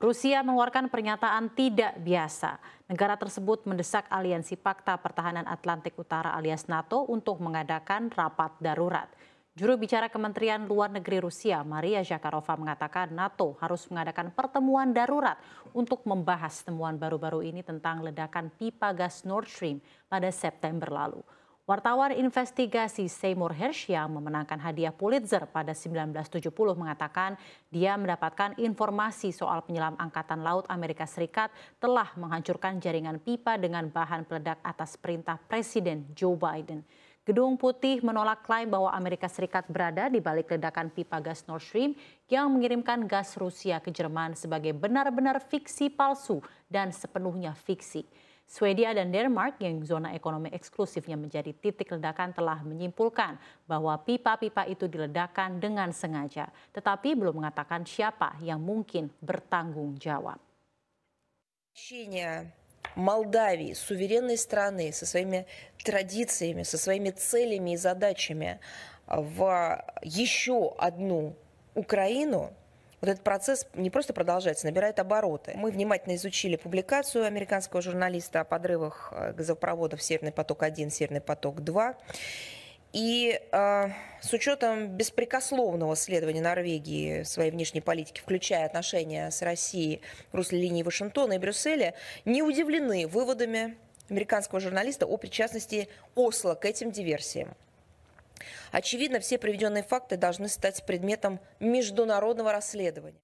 Rusia mengeluarkan pernyataan tidak biasa. Negara tersebut mendesak aliansi Pakta Pertahanan Atlantik Utara alias NATO untuk mengadakan rapat darurat. Juru bicara Kementerian Luar Negeri Rusia, Maria Zakharova mengatakan NATO harus mengadakan pertemuan darurat untuk membahas temuan baru-baru ini tentang ledakan pipa gas Nord Stream pada September lalu. Wartawan investigasi Seymour Hersh yang memenangkan hadiah Pulitzer pada 1970 mengatakan dia mendapatkan informasi soal penyelam Angkatan Laut Amerika Serikat telah menghancurkan jaringan pipa dengan bahan peledak atas perintah Presiden Joe Biden. Gedung Putih menolak klaim bahwa Amerika Serikat berada di balik ledakan pipa gas Nord Stream yang mengirimkan gas Rusia ke Jerman sebagai benar-benar fiksi palsu dan sepenuhnya fiksi. Swedia dan Denmark yang zona ekonomi eksklusifnya menjadi titik ledakan telah menyimpulkan bahwa pipa-pipa itu diledakkan dengan sengaja, tetapi belum mengatakan siapa yang mungkin bertanggung jawab. Молдавии, суверенной страны, со своими традициями, со своими целями и задачами в еще одну Украину, вот этот процесс не просто продолжается, набирает обороты. Мы внимательно изучили публикацию американского журналиста о подрывах э, газопроводов «Северный поток-1», «Северный поток-2». И э, с учетом беспрекословного следования Норвегии своей внешней политики, включая отношения с Россией, русле линии Вашингтона и Брюсселя, не удивлены выводами американского журналиста о причастности Осло к этим диверсиям. Очевидно, все приведенные факты должны стать предметом международного расследования.